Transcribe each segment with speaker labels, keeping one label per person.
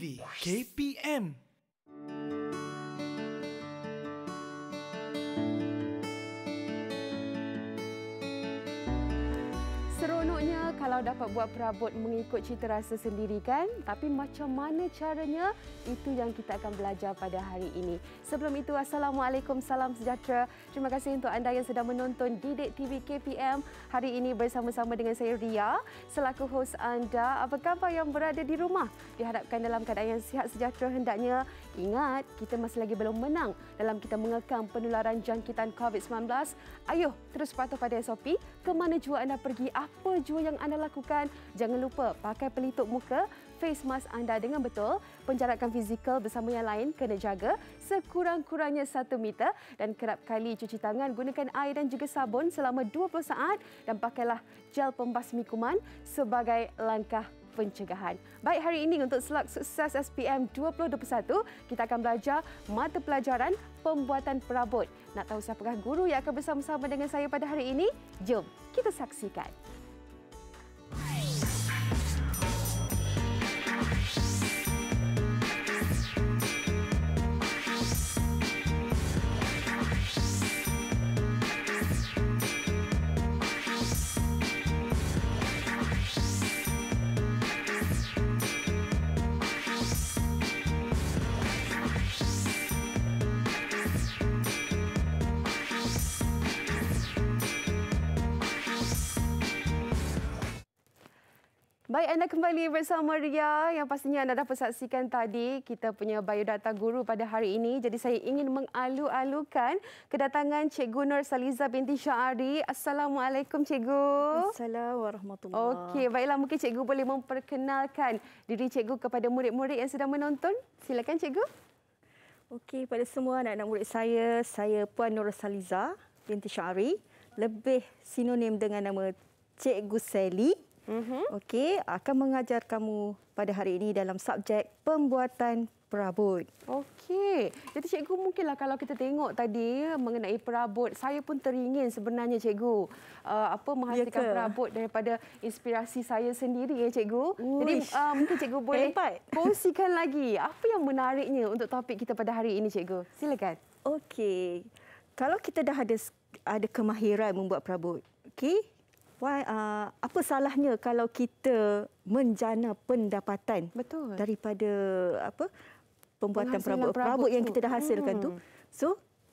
Speaker 1: KPM。kalau dapat buat perabot mengikut cita rasa sendiri kan? Tapi macam mana caranya? Itu yang kita akan belajar pada hari ini. Sebelum itu, Assalamualaikum, salam sejahtera. Terima kasih untuk anda yang sedang menonton Didik TV KPM hari ini bersama-sama dengan saya Ria, selaku hos anda. Apa khabar yang berada di rumah? Diharapkan dalam keadaan yang sihat sejahtera hendaknya. Ingat, kita masih lagi belum menang dalam kita mengekang penularan jangkitan COVID-19. Ayuh, terus patuh pada SOP. Ke mana jua anda pergi, apa jua yang anda lakukan. Jangan lupa pakai pelitup muka, face mask anda dengan betul. Penjarakan fizikal bersama yang lain kena jaga sekurang-kurangnya satu meter. Dan kerap kali cuci tangan gunakan air dan juga sabun selama 20 saat. Dan pakailah gel pembasmi kuman sebagai langkah pencegahan. Baik hari ini untuk selak sukses SPM 2021, kita akan belajar mata pelajaran pembuatan perabot. Nak tahu siapakah guru yang akan bersama-sama dengan saya pada hari ini? Jom kita saksikan. Hai. Baik, anda kembali bersama Ria yang pastinya anda dapat saksikan tadi kita punya biodata guru pada hari ini. Jadi saya ingin mengalu-alukan kedatangan Cikgu Nur Saliza binti Syahari. Assalamualaikum Cikgu. Assalamualaikum warahmatullahi Okey, baiklah mungkin Cikgu boleh memperkenalkan diri Cikgu kepada murid-murid yang sedang menonton. Silakan Cikgu.
Speaker 2: Okey, pada semua anak-anak murid saya, saya Puan Nur Saliza binti Syahari. Lebih sinonim dengan nama Cikgu Sally. Mm-hmm. Okey, akan mengajar kamu pada hari ini dalam subjek pembuatan perabot.
Speaker 1: Okey. Jadi cikgu mungkinlah kalau kita tengok tadi mengenai perabot, saya pun teringin sebenarnya cikgu uh, apa menghasilkan ya perabot daripada inspirasi saya sendiri ya cikgu. Uish. Jadi uh, mungkin cikgu boleh Hebat. kongsikan lagi apa yang menariknya untuk
Speaker 2: topik kita pada hari ini cikgu. Silakan. Okey. Kalau kita dah ada ada kemahiran membuat perabot, okey, why uh, apa salahnya kalau kita menjana pendapatan Betul. daripada apa pembuatan perabot-perabot yang kita dah hasilkan hmm. tu so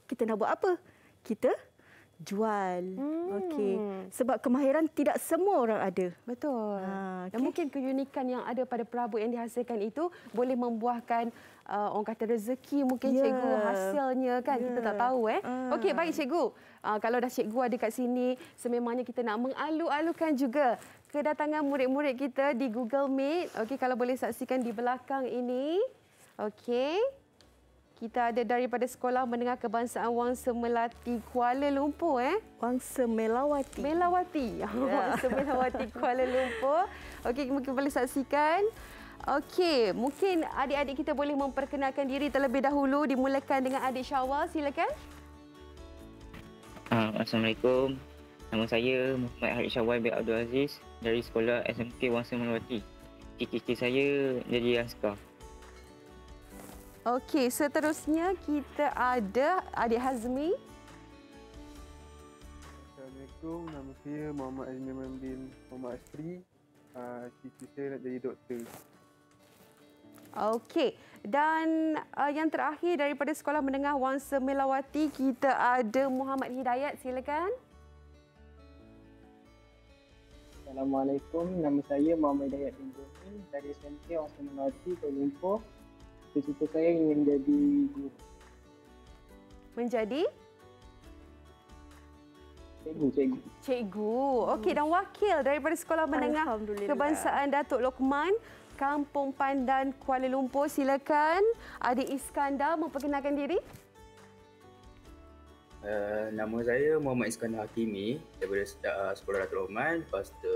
Speaker 2: kita nak buat apa kita jual. Hmm. Okey. Sebab kemahiran tidak semua orang ada. Betul. Ha, ah, okay.
Speaker 1: Dan mungkin keunikan yang ada pada perabot yang dihasilkan itu boleh membuahkan uh, orang kata rezeki mungkin yeah. cikgu hasilnya kan yeah. kita ya. tak tahu eh. Uh. Okey, baik cikgu. Uh, kalau dah cikgu ada kat sini, sememangnya kita nak mengalu-alukan juga kedatangan murid-murid kita di Google Meet. Okey, kalau boleh saksikan di belakang ini. Okey. Kita ada daripada Sekolah Mendengar Kebangsaan Wangsa Melati Kuala Lumpur. Eh? Wangsa Melawati. Melawati. Yeah. Wangsa Melawati Kuala Lumpur. Okey, mungkin boleh saksikan. Okey, mungkin adik-adik kita boleh memperkenalkan diri terlebih dahulu. Dimulakan dengan adik Syawal. Silakan.
Speaker 3: Ah, Assalamualaikum. Nama saya Muhammad Harith Syawal bin Abdul Aziz dari Sekolah SMK Wangsa Melawati. cik kiki saya jadi askar.
Speaker 1: Okey, seterusnya kita ada Adik Hazmi.
Speaker 3: Assalamualaikum, nama saya Muhammad Azmi bin Muhammad Asri. Cici ah, saya nak jadi doktor.
Speaker 1: Okey, dan uh, yang terakhir daripada Sekolah Menengah Wang Semelawati, kita ada Muhammad Hidayat. Silakan.
Speaker 3: Assalamualaikum, nama saya Muhammad Hidayat bin Jumin dari SMK Wang Semelawati, Kuala Lumpur cita-cita saya ingin menjadi guru. Menjadi? Cikgu, cikgu.
Speaker 1: Cikgu. Okey, dan wakil daripada Sekolah Menengah Kebangsaan Datuk Lokman, Kampung Pandan, Kuala Lumpur. Silakan Adik Iskandar memperkenalkan diri.
Speaker 3: Uh, nama saya Muhammad Iskandar Hakimi daripada eh, Sekolah Datuk Lokman. Lepas tu,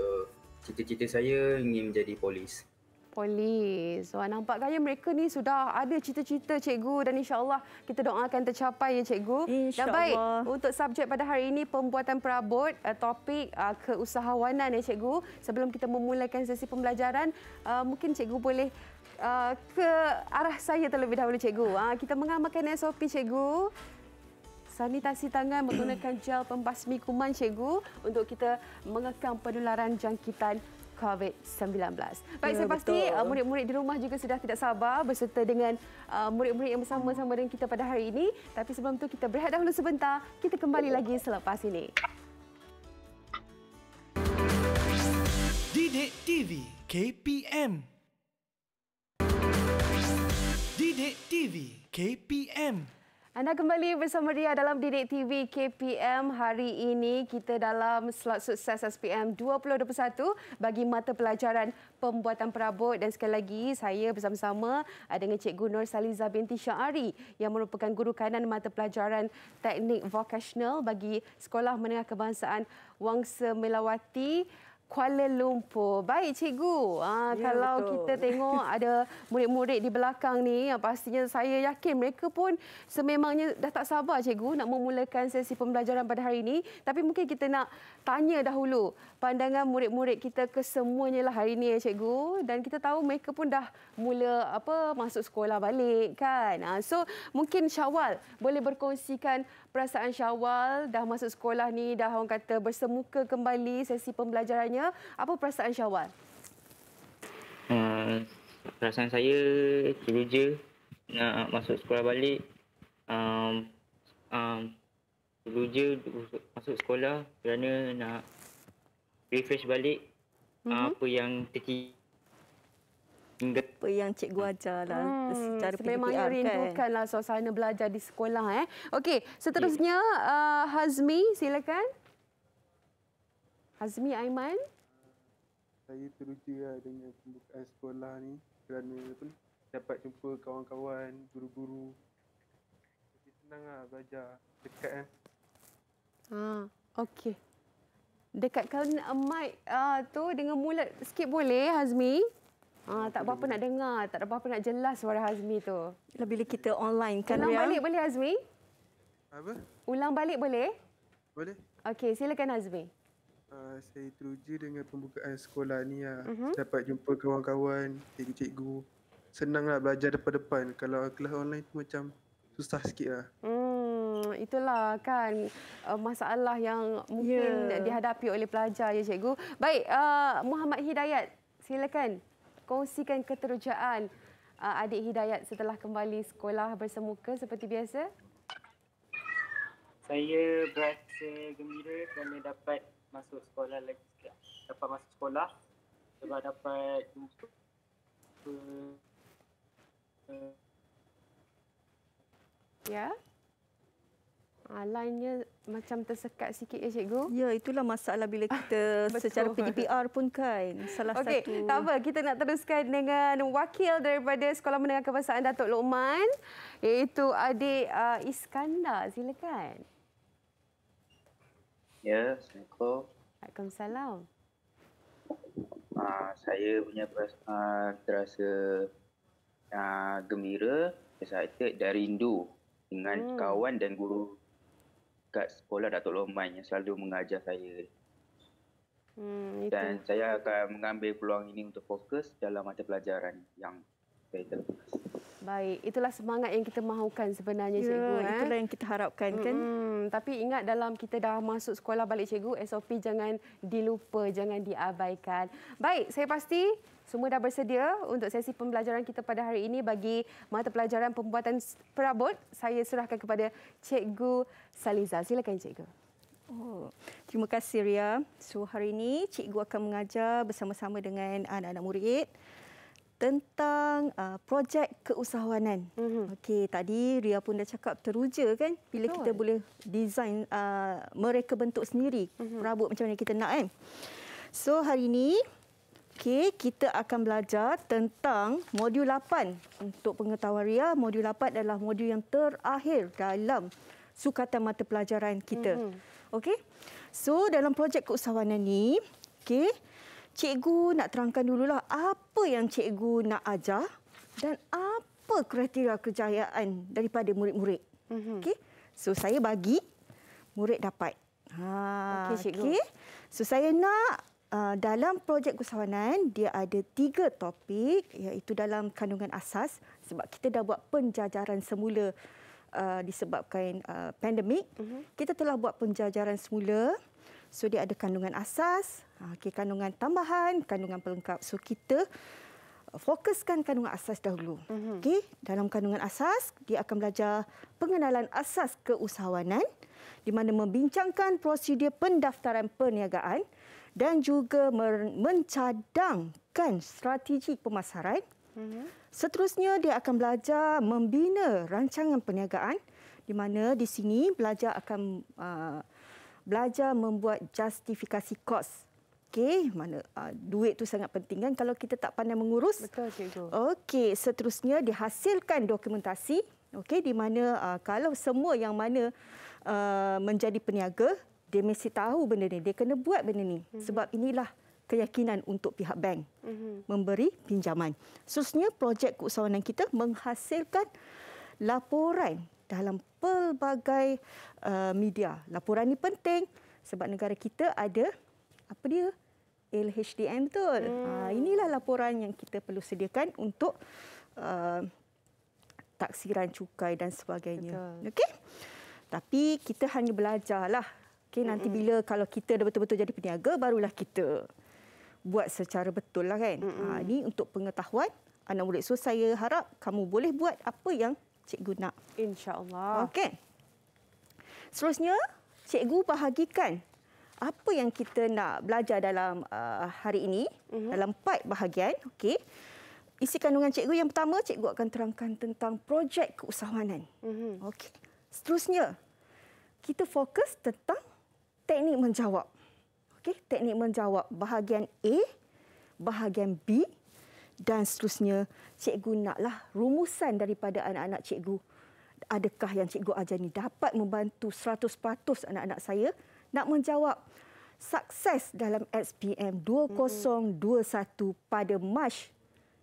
Speaker 3: cita-cita saya ingin menjadi polis
Speaker 1: polis. Wah, nampak gaya mereka ni sudah ada cita-cita cikgu dan insya-Allah kita doakan tercapai ya cikgu. Dan baik untuk subjek pada hari ini pembuatan perabot uh, topik eh, keusahawanan ya cikgu. Sebelum kita memulakan sesi pembelajaran, eh, mungkin cikgu boleh ke arah saya terlebih dahulu cikgu. Ah, kita mengamalkan SOP cikgu. Sanitasi tangan menggunakan gel pembasmi kuman cikgu untuk kita mengekang penularan jangkitan COVID-19. Baik, ya, saya pasti uh, murid-murid di rumah juga sudah tidak sabar berserta dengan uh, murid-murid yang bersama-sama dengan kita pada hari ini. Tapi sebelum itu, kita berehat dahulu sebentar. Kita kembali lagi selepas ini. Didik TV KPM Didik TV KPM anda kembali bersama Ria dalam Didik TV KPM hari ini. Kita dalam slot sukses SPM 2021 bagi mata pelajaran pembuatan perabot. Dan sekali lagi saya bersama-sama eh, dengan Cikgu Nur Saliza binti Syahari yang merupakan guru kanan mata pelajaran teknik vokasional bagi Sekolah Menengah Kebangsaan Wangsa Melawati. Kuala Lumpur. Baik cikgu, ah, ya, kalau betul. kita tengok ada murid-murid di belakang ni, ah, pastinya saya yakin mereka pun sememangnya dah tak sabar cikgu nak memulakan sesi pembelajaran pada hari ini. Tapi mungkin kita nak tanya dahulu pandangan murid-murid kita kesemuanya lah hari ini ya cikgu. Dan kita tahu mereka pun dah mula apa masuk sekolah balik kan. Ah, so mungkin Syawal boleh berkongsikan perasaan Syawal dah masuk sekolah ni dah orang kata bersemuka kembali sesi pembelajarannya. Apa perasaan Syawal?
Speaker 3: Hmm, perasaan saya teruja nak masuk sekolah balik. Um, um, teruja masuk sekolah kerana nak refresh balik mm-hmm. apa yang tertinggal apa
Speaker 2: yang cikgu ajar lah
Speaker 3: hmm, secara PPR kan. Memang rindukan
Speaker 1: lah suasana belajar di sekolah. eh. Okey, seterusnya uh, Hazmi silakan. Hazmi Aiman.
Speaker 3: Saya teruja lah dengan pembukaan sekolah ni kerana apa, dapat jumpa kawan-kawan, guru-guru. Jadi senang lah belajar dekat kan.
Speaker 1: Eh. Ah, Okey. Dekatkan uh, mic uh, tu dengan mulut sikit boleh Hazmi? Hazmi? Ah, tak apa-apa nak dengar, tak apa-apa nak jelas suara Hazmi tu. Lebih bila kita online kan, Ulang Ria? balik boleh Hazmi? Apa? Ulang balik boleh? Boleh. Okey, silakan Hazmi.
Speaker 3: Uh, ah, saya teruja dengan pembukaan sekolah ni. Uh. Ah. Uh mhm. -huh. Dapat jumpa kawan-kawan, cikgu-cikgu. Senanglah belajar depan-depan. Kalau kelas online tu macam susah sikit ah.
Speaker 1: Hmm, itulah kan eh, masalah yang mungkin yeah. dihadapi oleh pelajar ya cikgu. Baik, uh, Muhammad Hidayat. Silakan kongsikan keterujaan uh, adik Hidayat setelah kembali sekolah bersemuka seperti biasa?
Speaker 3: Saya berasa gembira kerana dapat masuk sekolah lagi Dapat masuk sekolah sebab dapat jumpa uh,
Speaker 1: Ya. Yeah. Alanya ah, macam tersekat sikit ya cikgu. Ya, itulah masalah bila ah, kita ah, secara PGPR pun kan. Salah okay, satu. Okey, tak apa. Kita nak teruskan dengan wakil daripada Sekolah Menengah Kebangsaan Datuk Lokman iaitu adik uh, Iskandar. Silakan. Ya, Assalamualaikum. Waalaikumsalam.
Speaker 3: Uh, saya punya perasaan terasa uh, gembira, excited dan rindu dengan hmm. kawan dan guru kat sekolah Datuk Loman yang selalu mengajar saya. Hmm, itu. Dan saya akan mengambil peluang ini untuk fokus dalam mata pelajaran yang saya terlepas.
Speaker 1: Baik, itulah semangat yang kita mahukan sebenarnya ya, cikgu. Ya, itulah eh? yang kita harapkan kan. Hmm, tapi ingat dalam kita dah masuk sekolah balik cikgu, SOP jangan dilupa, jangan diabaikan. Baik, saya pasti semua dah bersedia untuk sesi pembelajaran kita pada hari ini bagi mata pelajaran pembuatan
Speaker 2: perabot. Saya serahkan kepada Cikgu Saliza. Silakan Cikgu. Oh, terima kasih Ria. So hari ini Cikgu akan mengajar bersama-sama dengan anak-anak murid tentang uh, projek keusahawanan. Mm-hmm. Okey, tadi Ria pun dah cakap teruja kan bila Betul. kita boleh design uh, mereka bentuk sendiri mm-hmm. perabot macam mana kita nak kan. So hari ini Okey, kita akan belajar tentang modul 8. Untuk pengetahuan Ria, modul 8 adalah modul yang terakhir dalam sukatan mata pelajaran kita. Mm-hmm. Okey. So, dalam projek keusahawanan ni, okey, cikgu nak terangkan dululah apa yang cikgu nak ajar dan apa kriteria kejayaan daripada murid-murid. Mm-hmm. Okey. So, saya bagi murid dapat. Ha, okey cikgu. Okay. So, saya nak Ah, dalam projek usahawanan, dia ada tiga topik iaitu dalam kandungan asas sebab kita dah buat penjajaran semula uh, disebabkan uh, pandemik. Uh-huh. Kita telah buat penjajaran semula. So dia ada kandungan asas, okay, kandungan tambahan, kandungan pelengkap. So kita fokuskan kandungan asas dahulu. Uh-huh. Mhm. Okay, dalam kandungan asas, dia akan belajar pengenalan asas keusahawanan di mana membincangkan prosedur pendaftaran perniagaan dan juga mencadangkan strategi pemasaran. Mhm. Seterusnya dia akan belajar membina rancangan perniagaan di mana di sini belajar akan uh, belajar membuat justifikasi kos. Okey, mana uh, duit tu sangat penting kan kalau kita tak pandai mengurus. Betul cikgu. Okey, seterusnya dihasilkan dokumentasi. Okey, di mana uh, kalau semua yang mana uh, menjadi peniaga, dia mesti tahu benda ni dia kena buat benda ni mm-hmm. sebab inilah keyakinan untuk pihak bank mm-hmm. memberi pinjaman seterusnya projek keusahawanan kita menghasilkan laporan dalam pelbagai uh, media laporan ni penting sebab negara kita ada apa dia LHDM betul mm. uh, inilah laporan yang kita perlu sediakan untuk uh, taksiran cukai dan sebagainya okey tapi kita hanya belajarlah Okay, nanti mm-hmm. bila kalau kita dah betul-betul jadi peniaga barulah kita buat secara betul lah kan. Mm-hmm. Ha ni untuk pengetahuan anak murid. So saya harap kamu boleh buat apa yang cikgu nak. Insyaallah. Okay. Selanjutnya, cikgu bahagikan apa yang kita nak belajar dalam uh, hari ini mm-hmm. dalam empat bahagian. Okay. Isi kandungan cikgu yang pertama cikgu akan terangkan tentang projek keusahawanan. Mm-hmm. Okey. Seterusnya kita fokus tentang teknik menjawab. Okey, teknik menjawab bahagian A, bahagian B dan seterusnya cikgu naklah rumusan daripada anak-anak cikgu. Adakah yang cikgu ajar ni dapat membantu 100% anak-anak saya nak menjawab sukses dalam SPM 2021 pada Mac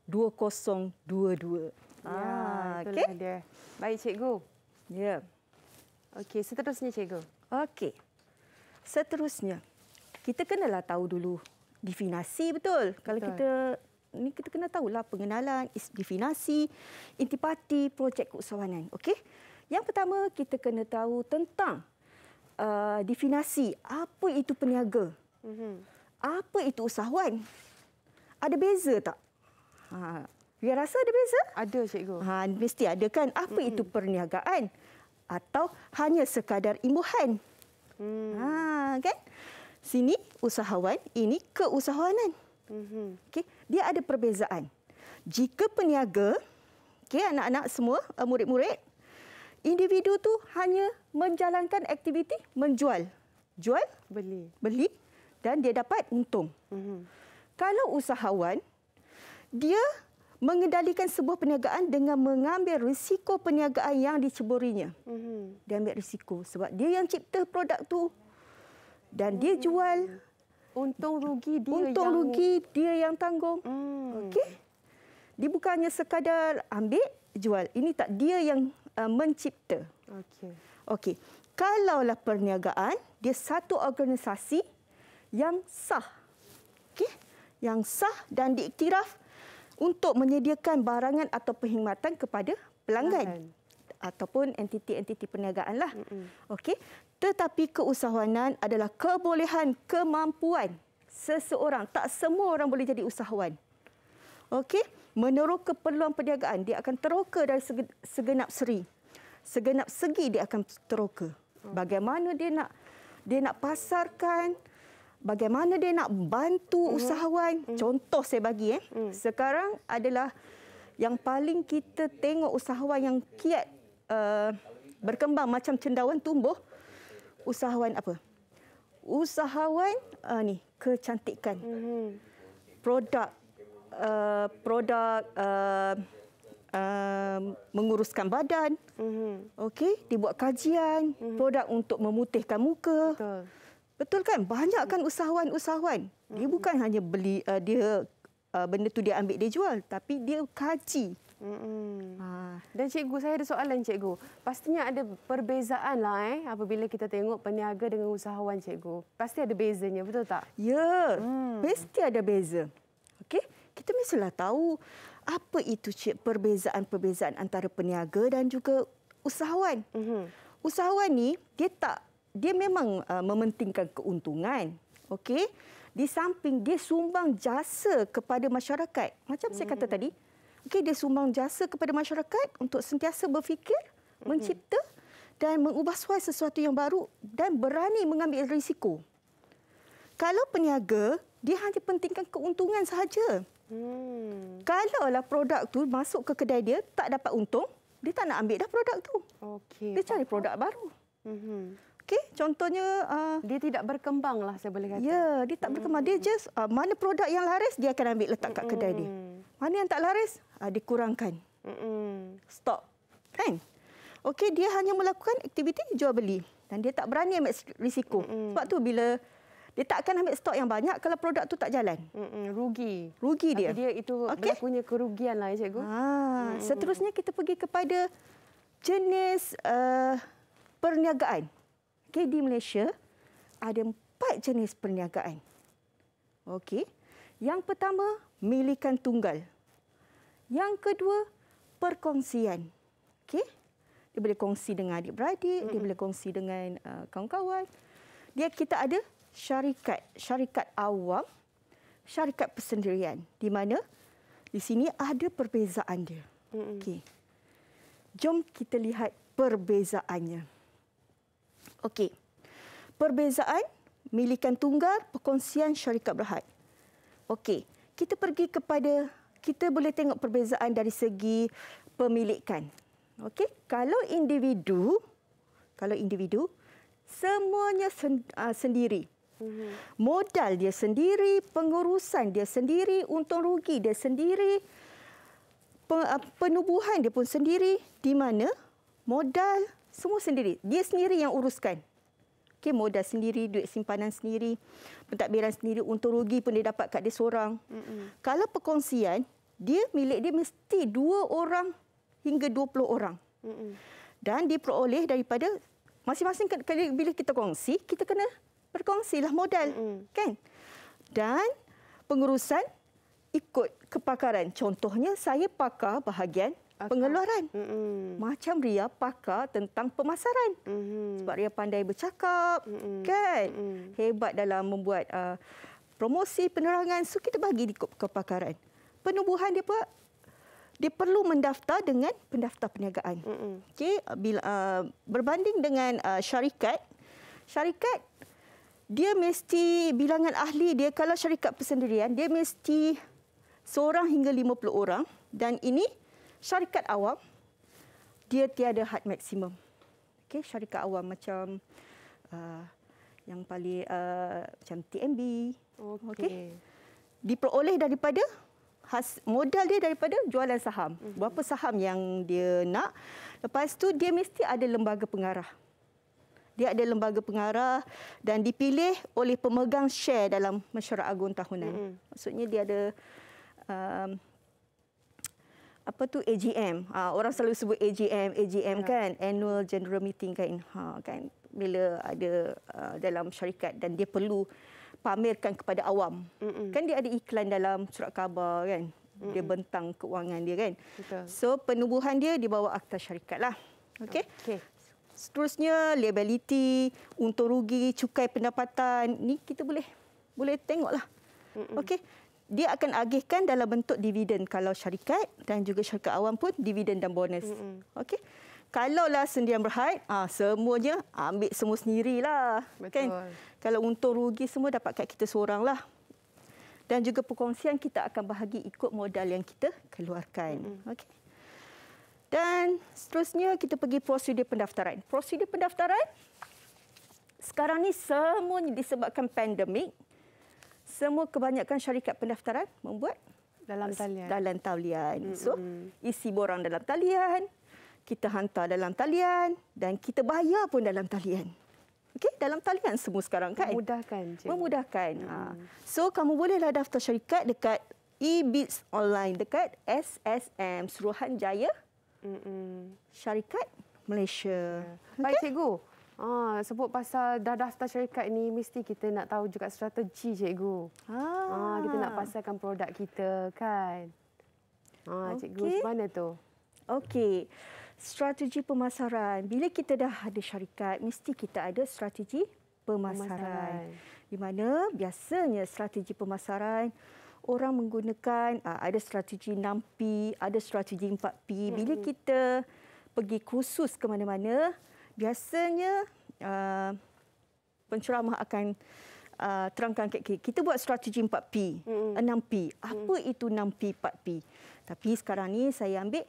Speaker 2: 2022. Ah, ya, okey. Baik cikgu. Ya. Okey, seterusnya cikgu. Okey. Seterusnya, kita kenalah tahu dulu definasi betul. betul. Kalau kita ni kita kena tahu lah pengenalan, definasi, intipati, projek keusahawanan. Okey. Yang pertama kita kena tahu tentang uh, definasi apa itu peniaga. Mhm. Apa itu usahawan? Ada beza tak? Ha, Ria rasa ada beza? Ada, cikgu. Ha, mesti ada kan? Apa mm-hmm. itu perniagaan? Atau hanya sekadar imbuhan? Hmm. Ha, kan? Sini usahawan, ini keusahawanan. Hmm. Okey, dia ada perbezaan. Jika peniaga, okey anak-anak semua, eh, murid-murid, individu tu hanya menjalankan aktiviti menjual. Jual, beli. Beli dan dia dapat untung. Hmm. Kalau usahawan, dia mengendalikan sebuah perniagaan dengan mengambil risiko perniagaan yang diceburinya. Mm-hmm. Dia ambil risiko sebab dia yang cipta produk tu dan dia mhm. jual. Untung rugi dia Untung yang... rugi dia yang tanggung. Mm. Okey. Dia bukannya sekadar ambil jual. Ini tak dia yang uh, mencipta. Okey. Okey. Kalaulah perniagaan dia satu organisasi yang sah. Okey. Yang sah dan diiktiraf untuk menyediakan barangan atau perkhidmatan kepada pelanggan Pelan. ataupun entiti-entiti perniagaanlah. Mm -mm. Okey. Tetapi keusahawanan adalah kebolehan kemampuan seseorang. Tak semua orang boleh jadi usahawan. Okey. Menurut keperluan perniagaan dia akan teroka dari segenap seri. Segenap segi dia akan teroka. Oh. Bagaimana dia nak dia nak pasarkan, bagaimana dia nak bantu mm-hmm. usahawan. Mm-hmm. Contoh saya bagi eh. Mm. Sekarang adalah yang paling kita tengok usahawan yang kiat uh, berkembang macam cendawan tumbuh usahawan apa? Usahawan uh, ni kecantikan. Mm-hmm. Produk Uh, produk uh, uh, menguruskan badan, mm-hmm. okay, dibuat kajian, mm-hmm. produk untuk memutihkan muka, Betul. Betul kan? Banyak kan usahawan-usahawan. Dia bukan hanya beli uh, dia uh, benda tu dia ambil dia jual, tapi dia kaji. Mm -hmm. Dan cikgu saya ada soalan
Speaker 1: cikgu. Pastinya ada perbezaan lah eh apabila kita tengok peniaga dengan usahawan cikgu.
Speaker 2: Pasti ada bezanya, betul tak? Ya. Mm. Pasti ada beza. Okey? Kita mestilah tahu apa itu cik perbezaan-perbezaan antara peniaga dan juga usahawan. Mm Usahawan ni dia tak dia memang uh, mementingkan keuntungan. Okey. Di samping dia sumbang jasa kepada masyarakat. Macam hmm. saya kata hmm. tadi, okey dia sumbang jasa kepada masyarakat untuk sentiasa berfikir, hmm. mencipta dan mengubah suai sesuatu yang baru dan berani mengambil risiko. Kalau peniaga, dia hanya pentingkan keuntungan sahaja. Hmm. Kalaulah produk tu masuk ke kedai dia tak dapat untung, dia tak nak ambil dah produk tu. Okey. Dia cari produk baru.
Speaker 1: Mhm.
Speaker 2: Okey, contohnya uh, dia tidak
Speaker 1: berkembang lah saya boleh kata. Ya,
Speaker 2: yeah, dia tak berkembang. Dia hmm. just uh, mana produk yang laris dia akan ambil letak kat kedai dia. Hmm. Mana yang tak laris uh, dikurangkan.
Speaker 1: Hmm.
Speaker 2: Stop. Kan? Okey, dia hanya melakukan aktiviti jual beli dan dia tak berani ambil risiko. Sebab tu bila dia tak akan ambil stok yang banyak kalau produk tu tak jalan. rugi. Rugi dia. Tapi dia itu okay. punya kerugian lah, ya, cikgu. Ha, seterusnya kita pergi kepada jenis uh, perniagaan. Okey, di Malaysia ada empat jenis perniagaan. Okey. Yang pertama, milikan tunggal. Yang kedua, perkongsian. Okey. Dia boleh kongsi dengan adik-beradik, mm-hmm. dia boleh kongsi dengan uh, kawan-kawan. Dia kita ada syarikat, syarikat awam, syarikat persendirian. Di mana di sini ada perbezaan dia. Mm-hmm. Okey. Jom kita lihat perbezaannya. Okey. Perbezaan milikan tunggal perkongsian syarikat berhad. Okey. Kita pergi kepada kita boleh tengok perbezaan dari segi pemilikan. Okey. Kalau individu kalau individu semuanya sen, uh, sendiri. Mhm. Modal dia sendiri, pengurusan dia sendiri, untung rugi dia sendiri, ah, penubuhan dia pun sendiri di mana modal semua sendiri. Dia sendiri yang uruskan. Okay, modal sendiri, duit simpanan sendiri, pentadbiran sendiri, untung rugi pun dia dapat kat dia seorang. Mm-mm. Kalau perkongsian, dia milik dia mesti dua orang hingga dua puluh orang. Mm-mm. Dan diperoleh daripada masing-masing kali bila kita kongsi, kita kena berkongsilah modal. Mm-mm. kan? Dan pengurusan ikut kepakaran. Contohnya, saya pakar bahagian pengeluaran.
Speaker 1: Mm-hmm.
Speaker 2: Macam Ria pakar tentang pemasaran. Mm-hmm. Sebab Ria pandai bercakap, mm-hmm. kan? Mm-hmm. Hebat dalam membuat uh, promosi penerangan. So kita bagi di kepakaran. Penubuhan dia apa? Dia perlu mendaftar dengan pendaftar perniagaan. Mm-hmm. Okey, bila uh, berbanding dengan uh, syarikat, syarikat dia mesti bilangan ahli dia kalau syarikat persendirian, dia mesti seorang hingga 50 orang dan ini syarikat awam dia tiada had maksimum. Okey, syarikat awam macam uh, yang paling uh, macam TMB. Okey. Okay. Diperoleh daripada has, modal dia daripada jualan saham. Mhm. Berapa saham yang dia nak. Lepas tu dia mesti ada lembaga pengarah. Dia ada lembaga pengarah dan dipilih oleh pemegang share dalam mesyuarat agung tahunan. Mm-hmm. Maksudnya dia ada um, apa tu AGM. Ha, orang selalu sebut AGM, AGM ya. kan, annual general meeting kan. Ha kan bila ada uh, dalam syarikat dan dia perlu pamerkan kepada awam. Mm-mm. Kan dia ada iklan dalam surat khabar kan. Mm-mm. Dia bentang keuangan dia kan. Betul. So penubuhan dia di bawah akta syarikat lah. Okey. Okay. Seterusnya liability, untung rugi, cukai pendapatan, ni kita boleh boleh tengoklah. Okey dia akan agihkan dalam bentuk dividen kalau syarikat dan juga syarikat awam pun dividen dan bonus. Mm-hmm. Okey. Kalaulah sendirian berhad, ah ha, semuanya ambil semua sendirilah. Kan? Betul. Kan? Kalau untung rugi semua dapat kat kita seoranglah. Dan juga perkongsian kita akan bahagi ikut modal yang kita keluarkan. Mm-hmm. Okey. Dan seterusnya kita pergi prosedur pendaftaran. Prosedur pendaftaran sekarang ni semuanya disebabkan pandemik semua kebanyakan syarikat pendaftaran membuat dalam talian. Dalam talian. So, isi borang dalam talian, kita hantar dalam talian dan kita bayar pun dalam talian. Okey, dalam talian semua sekarang kan? Memudahkan. Cik. Memudahkan. Hmm. So, kamu bolehlah daftar syarikat dekat eBits Online dekat SSM Suruhanjaya. Hmm. Syarikat Malaysia. Ya. Baik okay. cikgu. Ah, sebut pasal dah daftar syarikat ni mesti
Speaker 1: kita nak tahu juga strategi cikgu.
Speaker 2: Ah, ah kita nak pasarkan
Speaker 1: produk kita kan.
Speaker 2: Ah okay. cikgu mana tu? Okey. Strategi pemasaran. Bila kita dah ada syarikat mesti kita ada strategi pemasaran. pemasaran. Di mana biasanya strategi pemasaran orang menggunakan ah, ada strategi 6P, ada strategi 4P. Bila kita pergi khusus ke mana-mana biasanya uh, penceramah akan uh, terangkan ke kita buat strategi 4P, mm-hmm. 6P. Apa mm. itu 6P, 4P? Tapi sekarang ni saya ambil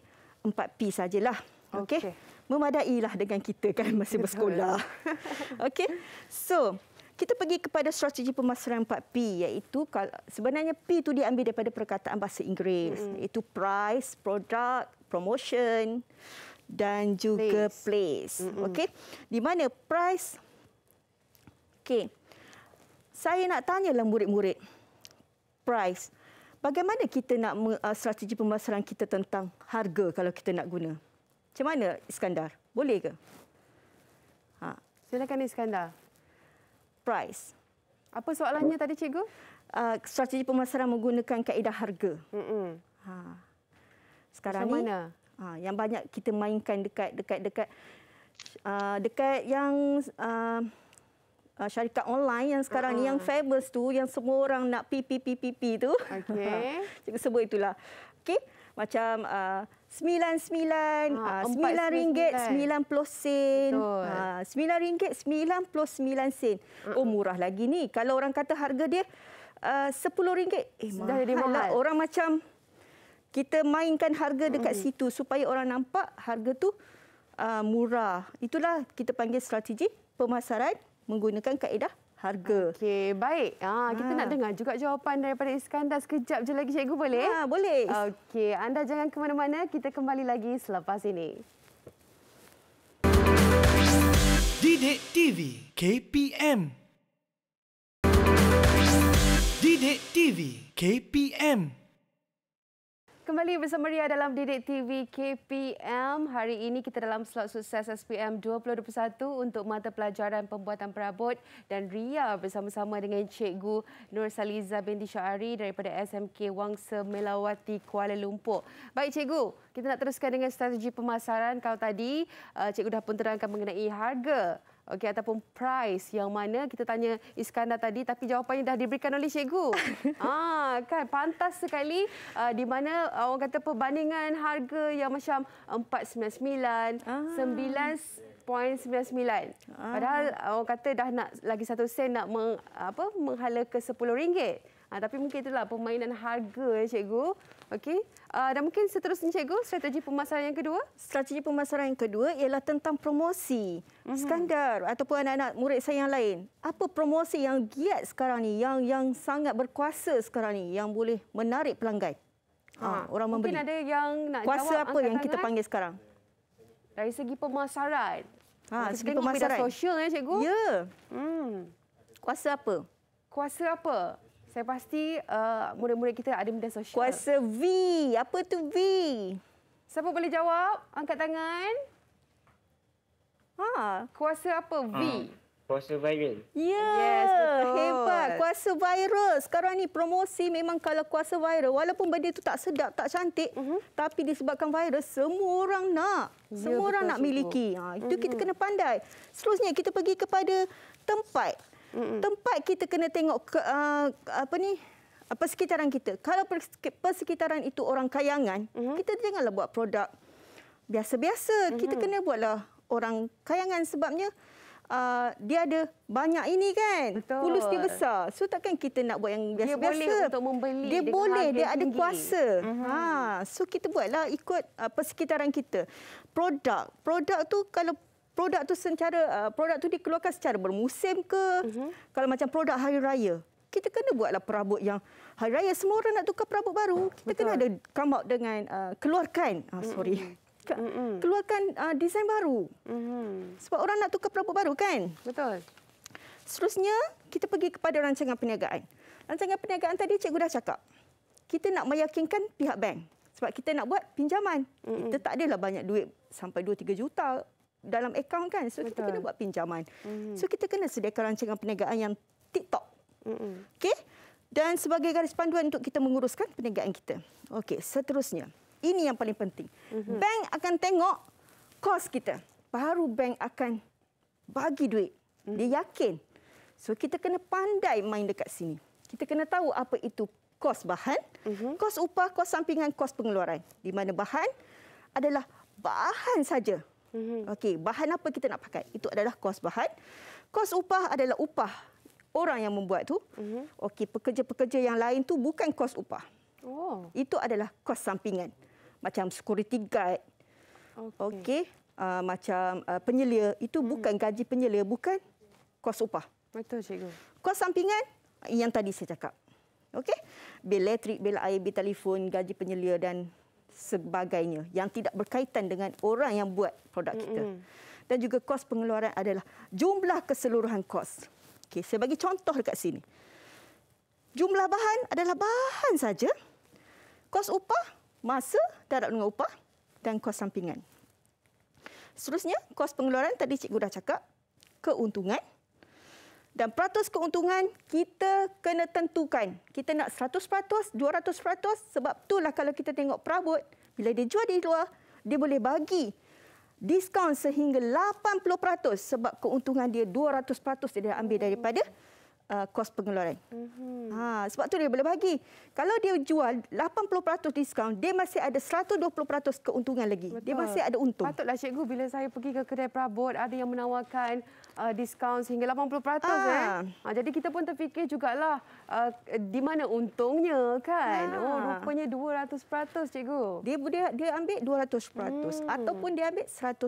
Speaker 2: 4P sajalah. Okey. Okay. Memadailah dengan kita kan masa bersekolah. okay So, kita pergi kepada strategi pemasaran 4P iaitu sebenarnya P itu diambil daripada perkataan bahasa Inggeris hmm iaitu price, product, promotion dan juga place. place. Mm-hmm. Okey. Di mana price? Okey. Saya nak tanyalah murid-murid. Price. Bagaimana kita nak uh, strategi pemasaran kita tentang harga kalau kita nak guna? Macam mana Iskandar? Boleh ke? Ha. Silakan Iskandar. Price. Apa soalannya tadi cikgu? Uh, strategi pemasaran menggunakan kaedah harga. Mm-mm. Ha. Sekarang ni, mana? Ha, yang banyak kita mainkan dekat dekat dekat uh, dekat yang uh, uh, syarikat online yang sekarang uh-huh. ni yang famous tu yang semua orang nak PPPPP tu. Okey. Cikgu sebut itulah. Okey. Macam uh, sembilan ah, sembilan, sembilan ringgit sembilan puluh sen, sembilan ringgit sembilan puluh sembilan sen. Oh murah lagi ni. Kalau orang kata harga dia sepuluh ringgit, eh, dah jadi mahal. Orang macam kita mainkan harga dekat mm. situ supaya orang nampak harga tu uh, murah. Itulah kita panggil strategi pemasaran menggunakan kaedah harga. Okey, baik. Ha, kita ha. nak dengar juga jawapan daripada Iskandar sekejap je lagi cikgu boleh? Ha,
Speaker 1: boleh. Okey, anda jangan ke mana-mana, kita kembali lagi selepas ini. Didik TV KPM Didik TV KPM Kembali bersama Ria dalam Didik TV KPM. Hari ini kita dalam slot sukses SPM 2021 untuk mata pelajaran pembuatan perabot dan Ria bersama-sama dengan Cikgu Nur Saliza binti Syari daripada SMK Wangsa Melawati Kuala Lumpur. Baik Cikgu, kita nak teruskan dengan strategi pemasaran. Kalau tadi eh, Cikgu dah pun terangkan mengenai harga okey ataupun price yang mana kita tanya Iskandar tadi tapi jawapannya dah diberikan oleh cikgu. ah kan pantas sekali uh, di mana uh, orang kata perbandingan harga yang macam 499 ah. 9 0.99. Ah. Padahal ah, orang kata dah nak lagi satu sen nak meng, apa menghala ke RM10. Uh, tapi mungkin itulah permainan harga ya cikgu.
Speaker 2: Okey. Uh, dan mungkin seterusnya cikgu, strategi pemasaran yang kedua? Strategi pemasaran yang kedua ialah tentang promosi. Mm-hmm. Skandar ataupun anak-anak murid saya yang lain. Apa promosi yang giat sekarang ni yang yang sangat berkuasa sekarang ni yang boleh menarik pelanggan? Ha, ha, orang mungkin membeli. Mungkin ada
Speaker 1: yang nak Kuasa jawab apa yang kita panggil sekarang? Dari segi pemasaran.
Speaker 2: Ha, kita segi pemasaran. sosial
Speaker 1: ya cikgu. Ya. Hmm. Kuasa apa? Kuasa apa? Saya pasti uh, murid-murid kita ada media sosial. Kuasa V. Apa tu V? Siapa boleh jawab? Angkat tangan.
Speaker 2: Ha, kuasa apa V? Uh,
Speaker 3: kuasa viral.
Speaker 2: Ya. Yeah. Yes, Hebat. Kuasa viral. Sekarang ni promosi memang kalau kuasa viral. Walaupun benda itu tak sedap, tak cantik. Uh-huh. Tapi disebabkan viral, semua orang nak. Yeah, semua orang betul, nak miliki. Ha, itu uh-huh. kita mhm. kena pandai. Seterusnya, kita pergi kepada tempat. Mm-mm. Tempat kita kena tengok ke, uh, apa ni? Uh, persekitaran kita. Kalau persekitaran itu orang kayangan, mm-hmm. kita janganlah buat produk biasa-biasa. Mm-hmm. Kita kena buatlah orang kayangan sebabnya Uh, dia ada banyak ini kan pulus dia besar so takkan kita nak buat yang biasa-biasa dia boleh untuk membeli dia boleh dia tinggi. ada kuasa uh-huh. ha so kita buatlah ikut uh, persekitaran kita produk produk tu kalau produk tu secara uh, produk tu dikeluarkan secara bermusim ke mm-hmm. kalau macam produk hari raya kita kena buatlah perabot yang hari raya semua orang nak tukar perabot baru kita Betul. kena ada come out dengan uh, keluarkan uh, mm-hmm. sorry Mm-mm. keluarkan uh, desain baru. Mm-hmm. Sebab orang nak tukar perabot baru kan? Betul. Seterusnya, kita pergi kepada rancangan perniagaan. Rancangan perniagaan tadi cikgu dah cakap. Kita nak meyakinkan pihak bank sebab kita nak buat pinjaman. Mm-mm. Kita tak adalah banyak duit sampai 2 3 juta dalam akaun kan. So Betul. kita kena buat pinjaman. Mm-hmm. So kita kena sediakan rancangan perniagaan yang TikTok. Mm-hmm. Okay? Dan sebagai garis panduan untuk kita menguruskan perniagaan kita. Okey, seterusnya. Ini yang paling penting. Mm-hmm. Bank akan tengok kos kita. Baru bank akan bagi duit. Mm-hmm. Dia yakin. So kita kena pandai main dekat sini. Kita kena tahu apa itu kos bahan, mm-hmm. kos upah, kos sampingan, kos pengeluaran. Di mana bahan adalah bahan saja hmm Okey, bahan apa kita nak pakai? Itu adalah kos bahan. Kos upah adalah upah orang yang membuat tu. Mm-hmm. Okey, pekerja-pekerja yang lain tu bukan kos upah. Oh. Itu adalah kos sampingan. Macam security guard. Okey. Okay. Uh, macam uh, penyelia, itu mm-hmm. bukan gaji penyelia, bukan kos upah. Betul cikgu. Kos sampingan yang tadi saya cakap. Okey. Bil elektrik, bil air, bil telefon, gaji penyelia dan sebagainya yang tidak berkaitan dengan orang yang buat produk kita. Mm-hmm. Dan juga kos pengeluaran adalah jumlah keseluruhan kos. Okay, saya bagi contoh dekat sini. Jumlah bahan adalah bahan saja. Kos upah, masa darab dengan upah dan kos sampingan. Seterusnya, kos pengeluaran tadi cikgu dah cakap, keuntungan dan peratus keuntungan kita kena tentukan. Kita nak 100%, 200% sebab itulah kalau kita tengok perabot, bila dia jual di luar, dia boleh bagi diskaun sehingga 80% sebab keuntungan dia 200% dia ambil daripada uh, kos pengeluaran. Mm -hmm. ha, sebab tu dia boleh bagi. Kalau dia jual 80% diskaun, dia masih ada 120% keuntungan lagi. Betul. Dia masih ada untung. Patutlah Cikgu, bila saya pergi ke
Speaker 1: kedai perabot, ada yang menawarkan uh, diskaun sehingga 80%. Ah. Eh. Ha, jadi kita pun terfikir jugalah uh, di mana untungnya kan. Oh, ah. Oh, rupanya 200%
Speaker 2: cikgu. Dia dia, dia ambil 200% hmm. ataupun dia ambil 100%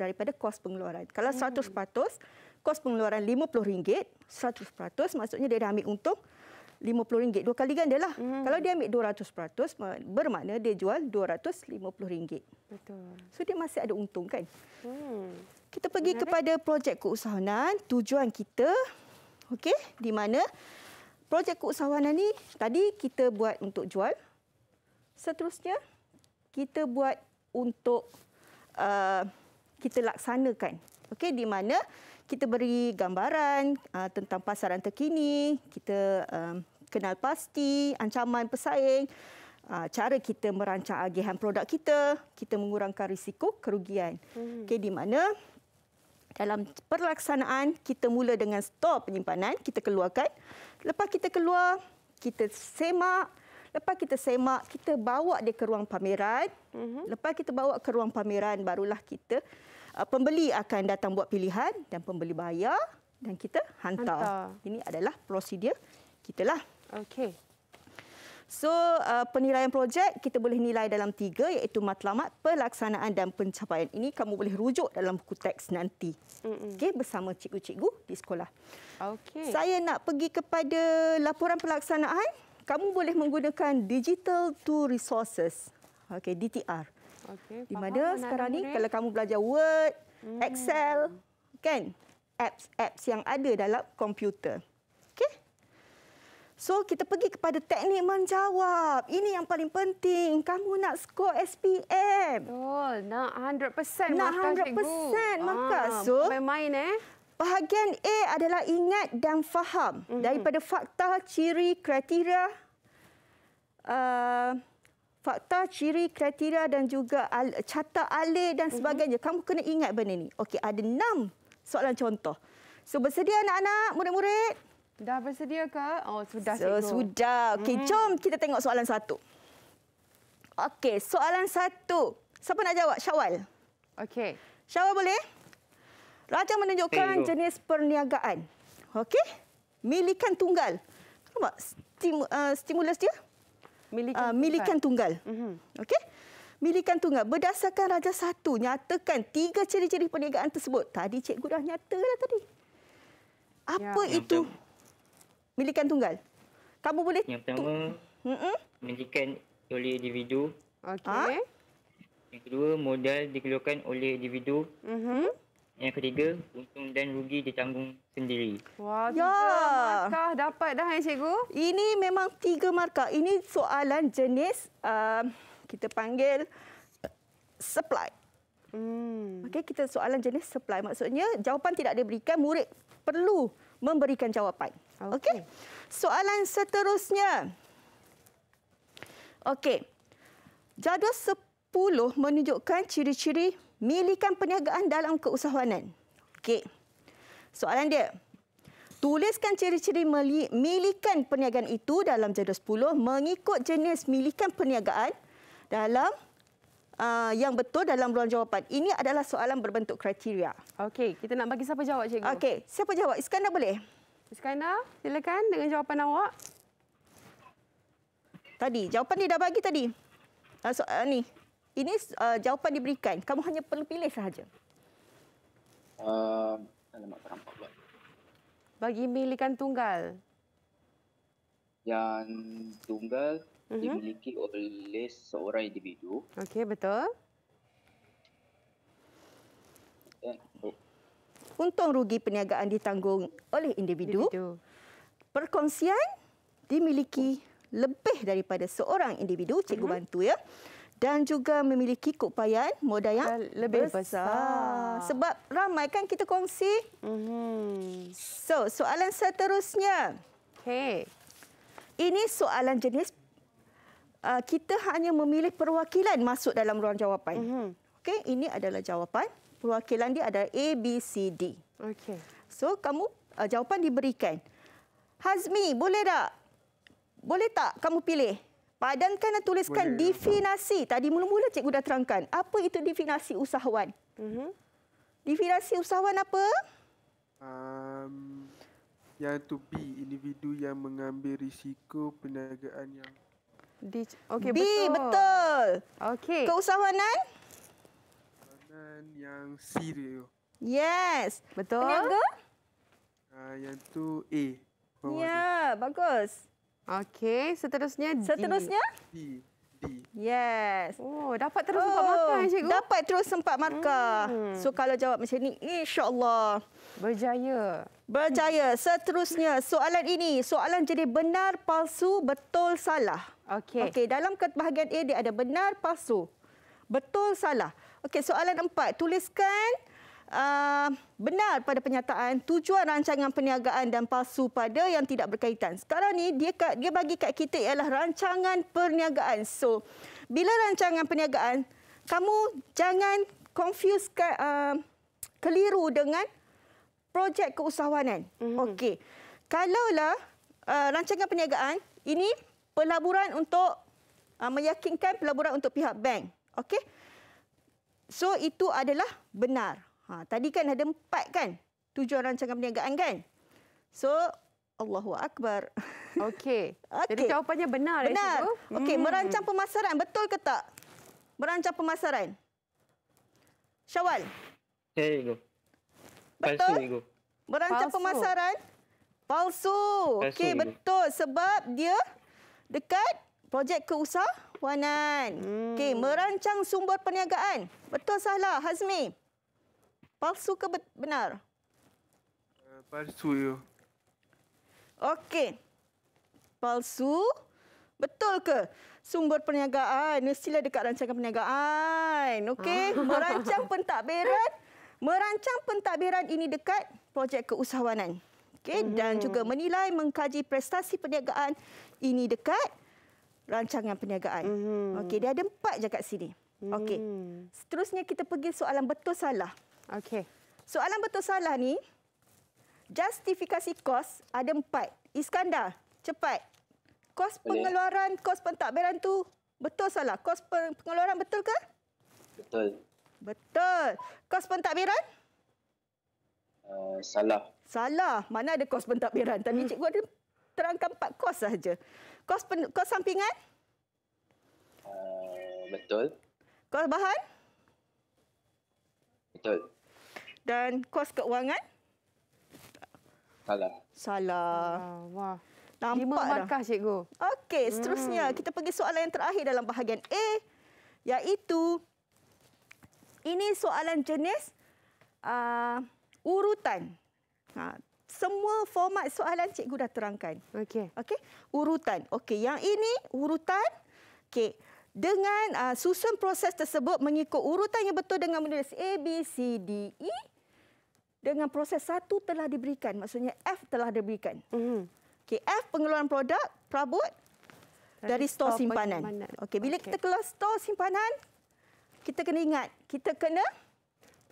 Speaker 2: daripada kos pengeluaran. Kalau 100% hmm. kos pengeluaran RM50, 100% maksudnya dia dah ambil untung RM50 dua kali ganda lah. Hmm. Kalau dia ambil 200% bermakna dia jual RM250. Betul. So dia masih ada untung kan? Hmm kita pergi Menarik. kepada projek keusahawanan tujuan kita okey di mana projek keusahawanan ni tadi kita buat untuk jual seterusnya kita buat untuk uh, kita laksanakan okey di mana kita beri gambaran uh, tentang pasaran terkini kita um, kenal pasti ancaman pesaing uh, cara kita merancang agihan produk kita, kita mengurangkan risiko kerugian. Hmm. Okey di mana dalam pelaksanaan kita mula dengan stop penyimpanan kita keluarkan lepas kita keluar kita semak lepas kita semak kita bawa dia ke ruang pameran mhm. lepas kita bawa ke ruang pameran barulah kita uh, pembeli akan datang buat pilihan dan pembeli bayar dan kita hantar, hantar. ini adalah prosedur kita lah okey So uh, penilaian projek kita boleh nilai dalam tiga iaitu matlamat, pelaksanaan dan pencapaian. Ini kamu boleh rujuk dalam buku teks nanti. Okey bersama cikgu-cikgu di sekolah.
Speaker 1: Okey. Saya
Speaker 2: nak pergi kepada laporan pelaksanaan. Kamu boleh menggunakan Digital to Resources. Okey DTR.
Speaker 1: Okey. Di mana sekarang ni kalau kamu
Speaker 2: belajar Word, mm. Excel, kan? Apps apps yang ada dalam komputer. So kita pergi kepada teknik menjawab. Ini yang paling penting. Kamu nak skor SPM. Betul. Nak 100% nak markah 100% cikgu. markah. So main-main eh. Bahagian A adalah ingat dan faham mm -hmm. daripada fakta, ciri, kriteria uh, fakta, ciri, kriteria dan juga al carta alih dan mhm. sebagainya. Mm -hmm. Kamu kena ingat benda ni. Okey, ada enam soalan contoh. So bersedia anak-anak, murid-murid? Dah bersedia ke? Oh, sudah. So, sudah. Okey, hmm. jom kita tengok soalan satu. Okey, soalan satu. Siapa nak jawab? Syawal. Okey. Syawal boleh? Raja menunjukkan Tengok. jenis perniagaan. Okey? Milikan tunggal. Nampak Stim, uh, stimulus dia? Milikan, uh, milikan tunggal. tunggal. Mm -hmm. Okey? Milikan tunggal. Berdasarkan Raja satu, nyatakan tiga ciri-ciri perniagaan tersebut. Tadi cikgu dah nyatakan tadi. Apa ya. itu milikan tunggal. Kamu boleh
Speaker 3: Yang pertama,
Speaker 2: tu-
Speaker 3: milikan oleh individu. Okey. Ha? Yang kedua, modal dikeluarkan oleh individu. Uh-huh. Yang ketiga, untung dan rugi ditanggung sendiri.
Speaker 2: Wah, ya. tiga ya. markah dapat dah, eh, cikgu. Ini memang tiga markah. Ini soalan jenis uh, kita panggil uh, supply. Hmm. Okey, kita soalan jenis supply. Maksudnya, jawapan tidak diberikan, murid perlu memberikan jawapan. Okey. Okay. Soalan seterusnya. Okey. Jadual 10 menunjukkan ciri-ciri milikan perniagaan dalam keusahawanan. Okey. Soalan dia. Tuliskan ciri-ciri milikan perniagaan itu dalam jadual 10 mengikut jenis milikan perniagaan dalam uh, yang betul dalam ruang jawapan. Ini adalah soalan berbentuk kriteria. Okey, kita nak bagi siapa jawab, cikgu? Okey, siapa jawab? Iskandar boleh? Iskandar, silakan dengan jawapan awak. Tadi, jawapan dia dah bagi tadi. Uh, so, uh, ni. Ini uh, jawapan diberikan. Kamu hanya perlu pilih sahaja.
Speaker 3: Uh, alamak terampak pula.
Speaker 2: Bagi milikan tunggal.
Speaker 3: Yang tunggal huh mhm. dimiliki oleh seorang individu.
Speaker 2: Okey, betul. Untung rugi perniagaan ditanggung oleh individu. individu. Perkongsian dimiliki lebih daripada seorang individu, cikgu uh-huh. bantu ya. Dan juga memiliki keupayaan modal yang lebih besar. besar. Sebab ramai kan kita kongsi. Uh-huh. So, soalan seterusnya. Okay. Ini soalan jenis uh, kita hanya memilih perwakilan masuk dalam ruang jawapan. Mm-hmm. Okey, ini adalah jawapan. Perwakilan dia ada A, B, C, D. Okey. So kamu uh, jawapan diberikan. Hazmi, boleh tak? Boleh tak kamu pilih? Padankan dan tuliskan boleh, ya. definasi. Tadi mula-mula cikgu dah terangkan. Apa itu definasi usahawan? Mm-hmm. Definasi usahawan apa?
Speaker 3: Um, yang to B individu yang mengambil risiko perniagaan yang
Speaker 2: D. Okey B betul. Okay. Keusahawanan?
Speaker 3: Keusahawanan yang C dia.
Speaker 2: Yes. Betul. Yang Ah
Speaker 3: uh, yang tu A. Ya,
Speaker 2: yeah, bagus. Okey, seterusnya D. Seterusnya? D. D. Yes. Oh, dapat terus oh, empat markah cikgu. Dapat terus empat markah. Hmm. So kalau jawab macam ni, Insyaallah berjaya. Berjaya. Seterusnya, soalan ini, soalan jadi benar palsu betul salah. Okey. Okey, dalam bahagian A dia ada benar palsu. Betul salah. Okey, soalan empat. Tuliskan uh, benar pada penyataan tujuan rancangan perniagaan dan palsu pada yang tidak berkaitan. Sekarang ni dia dia bagi kat kita ialah rancangan perniagaan. So, bila rancangan perniagaan, kamu jangan confuse ke uh, keliru dengan projek keusahawanan. Mm-hmm. Okey. Kalaulah uh, rancangan perniagaan ini pelaburan untuk uh, meyakinkan pelaburan untuk pihak bank. Okey. So itu adalah benar. Ha tadi kan ada empat kan tujuan rancangan perniagaan kan? So Allahu akbar. Okey. okay. Jadi jawapannya benar itu. Ya, benar. Okey, hmm. merancang pemasaran betul ke tak? Merancang pemasaran. Syawal.
Speaker 3: Hey, go. Betul. Palsu, go. Merancang palsu. pemasaran
Speaker 2: palsu. palsu Okey, betul sebab dia dekat projek keusahawanan. Hmm. Okey, merancang sumber perniagaan. Betul salah Hazmi? Palsu ke benar?
Speaker 3: Uh, palsu yo.
Speaker 2: Okey. Palsu. Betul ke? Sumber perniagaan mestilah dekat rancangan perniagaan. Okey, ah. merancang pentadbiran. Merancang pentadbiran ini dekat projek keusahawanan. Okay, dan hmm. juga menilai mengkaji prestasi perniagaan ini dekat rancangan perniagaan. Mm-hmm. Okey, dia ada empat je kat sini. Mm-hmm. Okey. Hmm. Seterusnya kita pergi soalan betul salah. Okey. Soalan betul salah ni justifikasi kos ada empat. Iskandar, cepat. Kos pengeluaran, kos pentadbiran tu betul salah? Kos pengeluaran betul ke? Betul. Betul. Kos pentadbiran?
Speaker 3: Uh, salah.
Speaker 2: Salah. Mana ada kos pentadbiran? Tadi cikgu ada terangkan empat kos saja. Kos pen, kos sampingan?
Speaker 3: Uh, betul. Kos bahan? Betul.
Speaker 2: Dan kos keuangan? Salah. Salah. Ah, wah. Nampak Lima markah, dah. cikgu. Okey, seterusnya hmm. kita pergi soalan yang terakhir dalam bahagian A iaitu ini soalan jenis uh, urutan. Ha, semua format soalan cikgu dah terangkan. Okey. Okey. Urutan. Okey, yang ini urutan. Okey. Dengan uh, susun proses tersebut mengikut urutan yang betul dengan menulis A B C D E dengan proses satu telah diberikan. Maksudnya F telah diberikan. Mhm. Okey, F pengeluaran produk perabot dari, dari stor simpanan. Okey, bila okay. kita keluar stor simpanan, kita kena ingat, kita kena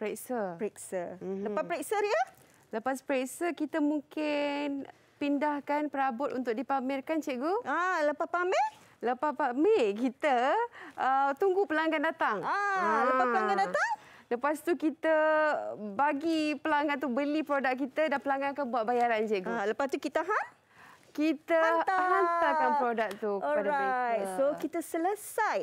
Speaker 2: periksa. Periksa.
Speaker 1: Mm-hmm. Lepas periksa dia, Lepas periksa, kita mungkin pindahkan perabot untuk dipamerkan, cikgu. Ah, lepas pamer? Lepas pamer, kita uh, tunggu pelanggan datang. Ah, ah. Lepas pelanggan datang? Lepas tu kita bagi pelanggan tu beli produk kita dan pelanggan akan buat bayaran, cikgu. Ah, lepas tu kita hang?
Speaker 2: Kita Hantar. hantarkan produk tu Alright. kepada mereka. So, kita selesai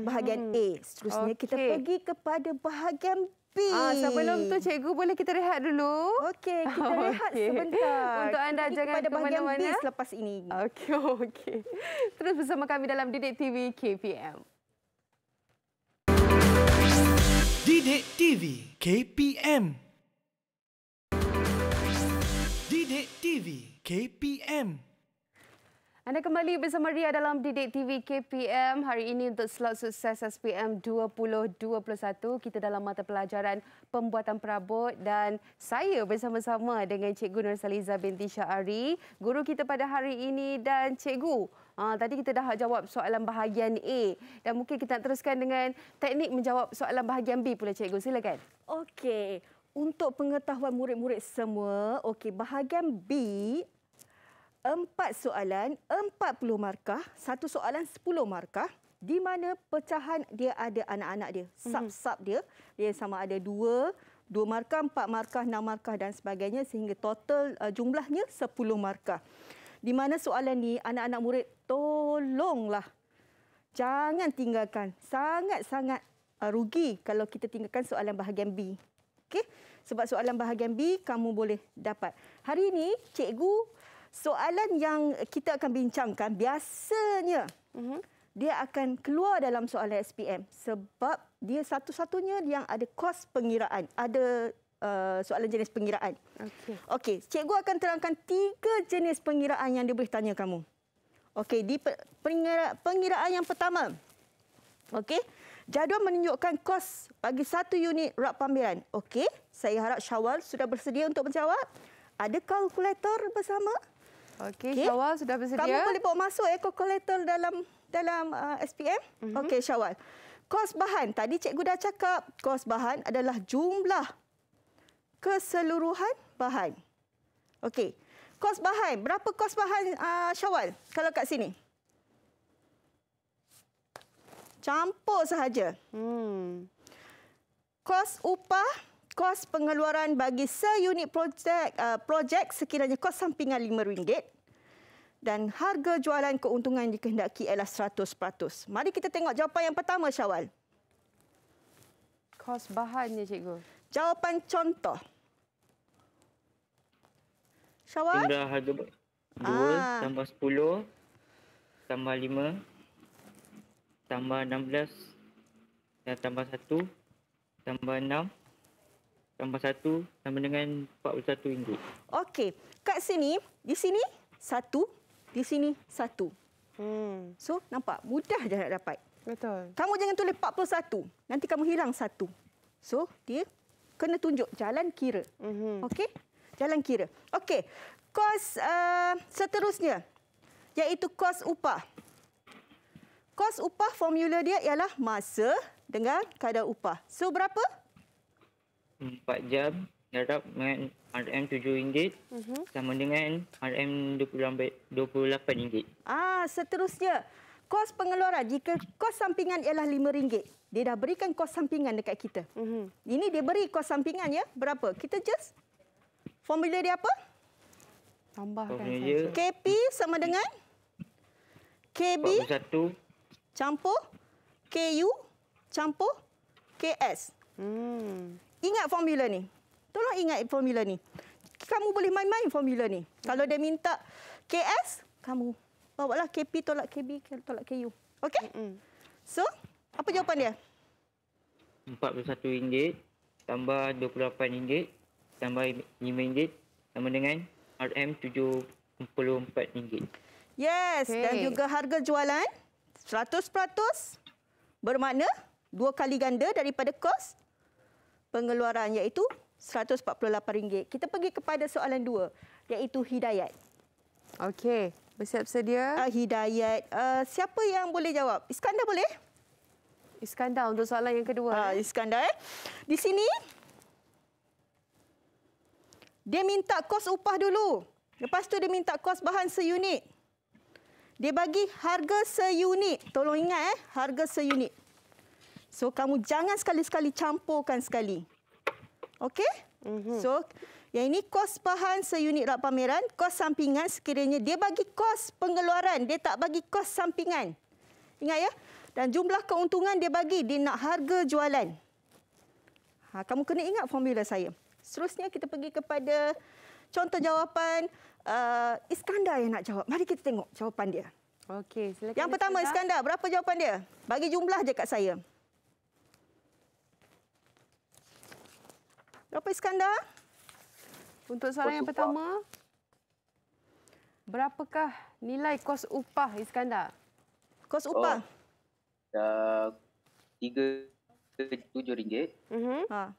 Speaker 2: bahagian A. Seterusnya, okay. kita pergi kepada bahagian B happy. Ah, sebelum tu cikgu
Speaker 1: boleh kita rehat dulu. Okey, kita rehat okay. sebentar. Untuk anda kita jangan ke mana-mana selepas ini. Okey, okey. Terus bersama kami dalam Didik TV KPM. Didik TV KPM. Didik TV KPM. Didik TV, KPM. Anda kembali bersama Ria dalam Didik TV KPM hari ini untuk slot sukses SPM 2021. Kita dalam mata pelajaran pembuatan perabot dan saya bersama-sama dengan Cikgu Nur Saliza binti Syahari, guru kita pada hari ini dan Cikgu. Ha, tadi kita dah jawab soalan bahagian A dan mungkin kita nak teruskan dengan teknik menjawab soalan bahagian B pula Cikgu. Silakan.
Speaker 2: Okey. Untuk pengetahuan murid-murid semua, okey bahagian B empat soalan empat puluh markah, satu soalan sepuluh markah di mana pecahan dia ada anak-anak dia, mhm. sub-sub dia. Dia sama ada dua, dua markah, empat markah, enam markah dan sebagainya sehingga total uh, jumlahnya sepuluh markah. Di mana soalan ni anak-anak murid tolonglah jangan tinggalkan. Sangat-sangat uh, rugi kalau kita tinggalkan soalan bahagian B. Okay? Sebab soalan bahagian B kamu boleh dapat. Hari ini cikgu soalan yang kita akan bincangkan biasanya mm-hmm. dia akan keluar dalam soalan SPM sebab dia satu-satunya yang ada kos pengiraan ada uh, soalan jenis pengiraan. Okey. Okey, cikgu akan terangkan tiga jenis pengiraan yang dia boleh tanya kamu. Okey, di pengira, pengiraan yang pertama. Okey. Jadual menunjukkan kos bagi satu unit rak pameran. Okey, saya harap Syawal sudah bersedia untuk menjawab. Ada kalkulator bersama? Okey, okay. Syawal sudah bersedia. Kamu boleh bawa masuk eh, kokoletol dalam dalam uh, SPM. Mm -hmm. Okey, Syawal. Kos bahan. Tadi cikgu dah cakap, kos bahan adalah jumlah keseluruhan bahan. Okey. Kos bahan. Berapa kos bahan uh, Syawal kalau kat sini? Campur sahaja. Hmm. Kos upah kos pengeluaran bagi seunit projek uh, projek sekiranya kos sampingan RM5 dan harga jualan keuntungan dikehendaki ialah 100%. Mari kita tengok jawapan yang pertama Syawal. Kos bahannya cikgu. Jawapan contoh.
Speaker 3: Syawal. Tinggal harga 2 Aa. Ah. tambah 10 tambah 5 tambah 16 dan tambah 1 tambah 6 tambah satu sama dengan empat puluh satu 41
Speaker 2: Okey, kat sini, di sini satu, di sini satu. Hmm. So, nampak? Mudah je nak dapat. Betul. Kamu jangan tulis empat puluh satu. Nanti kamu hilang satu. So, dia kena tunjuk jalan kira. Mm-hmm. Okey? Jalan kira. Okey. Kos uh, seterusnya. Iaitu kos upah. Kos upah formula dia ialah masa dengan kadar upah. So, berapa?
Speaker 3: Empat jam darab dengan RM7 uh-huh. Mhm. sama dengan RM28.
Speaker 2: Ah, seterusnya, kos pengeluaran jika kos sampingan ialah RM5. Dia dah berikan kos sampingan dekat kita. Uh-huh. Ini dia beri kos sampingan ya. Berapa? Kita just formula dia apa? Tambahkan saja. KP sama dengan KB 41. campur KU campur KS. Hmm ingat formula ni. Tolong ingat formula ni. Kamu boleh main-main formula ni. Kalau dia minta KS, kamu bawa lah KP tolak KB tolak KU. Okey? So, apa jawapan dia?
Speaker 3: RM41 tambah RM28 tambah RM5 sama dengan RM74.
Speaker 2: Yes, okay. dan juga harga jualan 100% bermakna dua kali ganda daripada kos pengeluaran iaitu RM148. Kita pergi kepada soalan dua iaitu hidayat. Okey, bersiap sedia. Uh, ah, hidayat, uh, siapa yang boleh jawab? Iskandar boleh? Iskandar untuk soalan yang kedua. Uh, Iskandar, eh. di sini dia minta kos upah dulu. Lepas tu dia minta kos bahan seunit. Dia bagi harga seunit. Tolong ingat eh, harga seunit. So kamu jangan sekali-sekali campurkan sekali. Okey? Mm-hmm. So yang ini kos bahan seunit rak pameran, kos sampingan sekiranya dia bagi kos pengeluaran, dia tak bagi kos sampingan. Ingat ya? Dan jumlah keuntungan dia bagi, dia nak harga jualan. Ha, kamu kena ingat formula saya. Seterusnya kita pergi kepada contoh jawapan uh, Iskandar yang nak jawab. Mari kita tengok jawapan dia. Okey, Yang pertama Iskandar, berapa jawapan dia? Bagi jumlah je kat saya. Berapa Iskandar?
Speaker 1: Untuk soalan kos yang upah. pertama. Berapakah nilai kos upah Iskandar? Kos upah.
Speaker 3: Oh, uh, RM37.
Speaker 2: Mhm. Ha.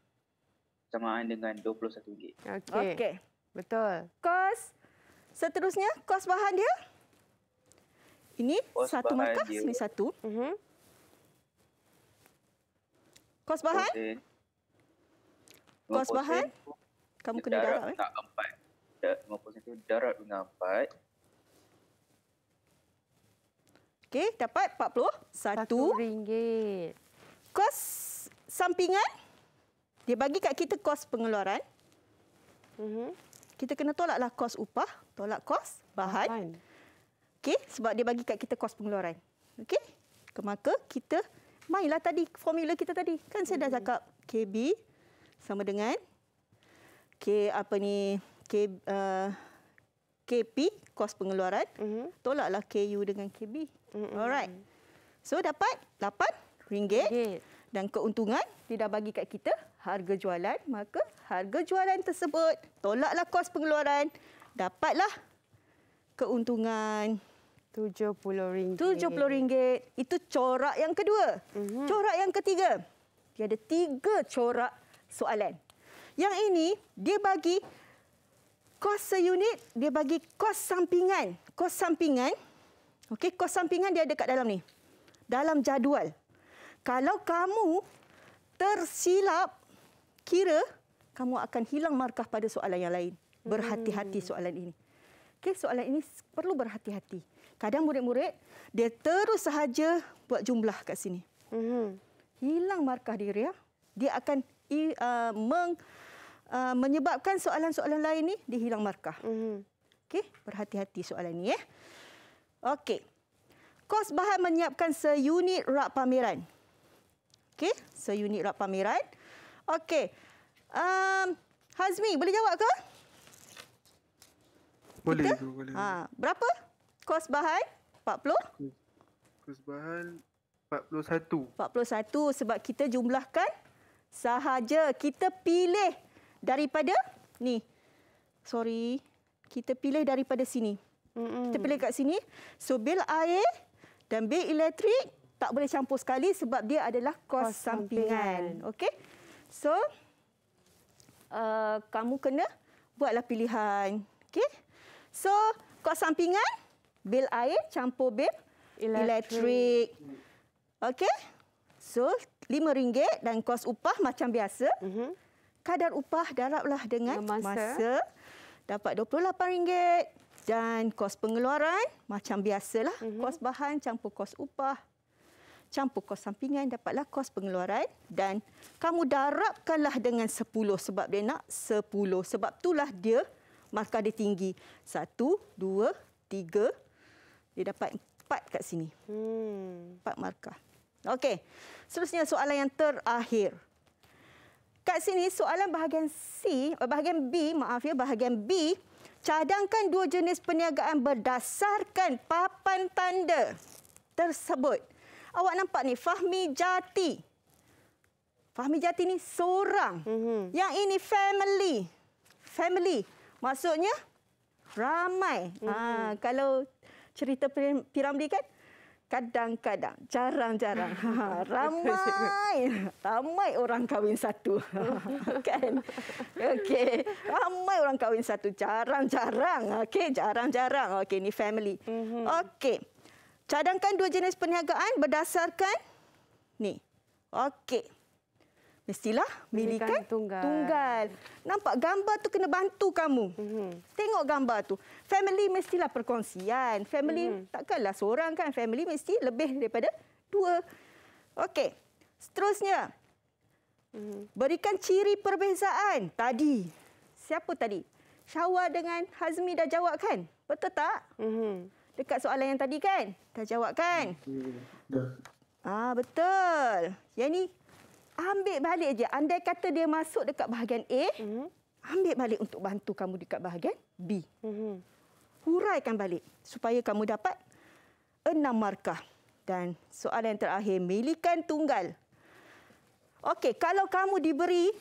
Speaker 3: Samaan dengan RM21. Okey. Okey.
Speaker 2: Betul. Kos seterusnya kos bahan dia? Ini kos satu markah, ini sini satu. Mhm. Kos bahan? Okay kos bahan kamu kena darat, darat eh?
Speaker 3: empat. Lima puluh tu darat guna empat.
Speaker 2: Okey, dapat empat puluh. Satu. ringgit. Kos sampingan. Dia bagi kat kita kos pengeluaran. Mm-hmm. Kita kena tolaklah kos upah. Tolak kos bahan. bahan. Okey, sebab dia bagi kat kita kos pengeluaran. Okey, maka kita mainlah tadi formula kita tadi. Kan saya dah mhm. cakap KB sama dengan K apa ni K uh, KP kos pengeluaran mm -hmm. tolaklah KU dengan KB. Mm -hmm. Alright. So dapat 8 ringgit dan keuntungan dia dah bagi kat kita harga jualan maka harga jualan tersebut tolaklah kos pengeluaran dapatlah keuntungan
Speaker 1: RM70.
Speaker 2: RM70. Itu corak yang kedua. Mm -hmm. Corak yang ketiga. Dia ada tiga corak soalan. Yang ini dia bagi kos seunit, dia bagi kos sampingan. Kos sampingan. okay kos sampingan dia ada kat dalam ni. Dalam jadual. Kalau kamu tersilap kira kamu akan hilang markah pada soalan yang lain. Berhati-hati hmm. soalan ini. okay soalan ini perlu berhati-hati. Kadang murid-murid dia terus sahaja buat jumlah kat sini. Hmm. Hilang markah dia, dia akan uh, meng, uh, menyebabkan soalan-soalan lain ni dihilang markah. Mm -hmm. Okey, berhati-hati soalan ini. Eh. Okey, kos bahan menyiapkan seunit rak pameran. Okey, seunit rak pameran. Okey, um, Hazmi boleh jawab ke?
Speaker 3: Boleh, Kita? boleh. Ha,
Speaker 2: berapa kos bahan? 40?
Speaker 3: Kos bahan... 41.
Speaker 2: 41 sebab kita jumlahkan sahaja kita pilih daripada ni. Sorry, kita pilih daripada sini. Mm-mm. Kita pilih kat sini. So bil air dan bil elektrik tak boleh campur sekali sebab dia adalah kos, kos sampingan. Okey. So uh, kamu kena buatlah pilihan. Okey. So kos sampingan bil air campur bil elektrik. elektrik. Okey. So, RM5 dan kos upah macam biasa. Mm -hmm. Kadar upah daraplah dengan masa. masa. Dapat RM28 dan kos pengeluaran macam biasalah. Mm -hmm. Kos bahan campur kos upah. Campur kos sampingan dapatlah kos pengeluaran. Dan kamu darabkanlah dengan 10 sebab dia nak 10. Sebab itulah dia markah dia tinggi. Satu, dua, tiga. Dia dapat empat kat sini. Hmm. Empat markah. Okey. Seterusnya soalan yang terakhir. Kat sini soalan bahagian C, eh, bahagian B, maaf ya, bahagian B, cadangkan dua jenis perniagaan berdasarkan papan tanda tersebut. Awak nampak ni Fahmi Jati. Fahmi Jati ni seorang. Mm-hmm. Yang ini family. Family. Maksudnya ramai. Mm-hmm. Ha, kalau cerita piramidi kan kadang-kadang, jarang-jarang. Ha, ramai, ramai orang kahwin satu. kan? Okey. Ramai orang kahwin satu, jarang-jarang. Okey, jarang-jarang. Okey, ni family. Mhm. Okey. Cadangkan dua jenis perniagaan berdasarkan ni. Okey mestilah milikan
Speaker 1: tunggal. tunggal.
Speaker 2: Nampak gambar tu kena bantu kamu. Mm-hmm. Tengok gambar tu. Family mestilah perkongsian. Family mm-hmm. takkanlah seorang kan. Family mesti lebih daripada dua. Okey. Seterusnya. Mhm. Berikan ciri perbezaan tadi. Siapa tadi? Syawal dengan Hazmi dah jawab kan? Betul tak? Mm-hmm. Dekat soalan yang tadi kan? Dah jawab kan? Mm-hmm. Ah betul. Yang ni ambil balik je. Andai kata dia masuk dekat bahagian A, mm -hmm. ambil balik untuk bantu kamu dekat bahagian B. Mm -hmm. Huraikan balik supaya kamu dapat enam markah. Dan soalan yang terakhir, milikan tunggal. Okey, kalau kamu diberi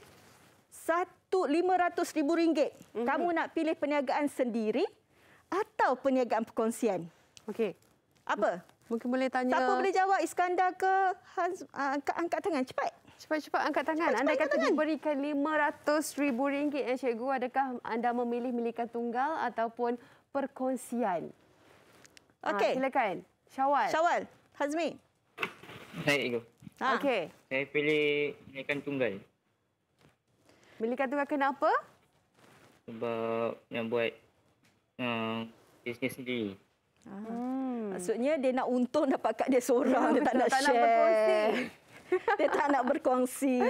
Speaker 2: satu RM500,000, mm -hmm. kamu nak pilih perniagaan sendiri atau perniagaan perkongsian? Okey. Apa? mungkin boleh tanya... Tak boleh jawab? Iskandar ke? Hans,
Speaker 1: ah, angkat tangan, cepat. Cepat-cepat angkat tangan. Cepat, anda cepat kata diberikan RM500,000 eh, Cikgu. Adakah anda memilih milikan tunggal ataupun perkongsian? Okay, Ha, silakan. Syawal. Syawal. Hazmi. Saya Cikgu. Ha. Okey.
Speaker 3: Saya pilih milikan tunggal.
Speaker 1: Milikan tunggal kenapa?
Speaker 3: Sebab yang buat uh, bisnes sendiri. Ah.
Speaker 2: Hmm. Maksudnya dia nak untung dapat kad dia seorang. Ya, dia tak nak tak share. Tak nak berkongsi. dia tak nak berkongsi.